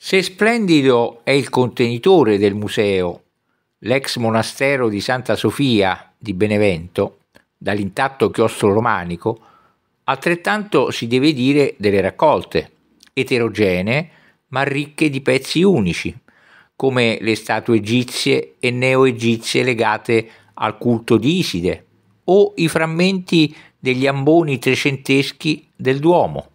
Se splendido è il contenitore del museo, l'ex monastero di Santa Sofia di Benevento, dall'intatto chiostro romanico, altrettanto si deve dire delle raccolte, eterogenee ma ricche di pezzi unici, come le statue egizie e neo-egizie legate al culto di Iside o i frammenti degli amboni trecenteschi del Duomo.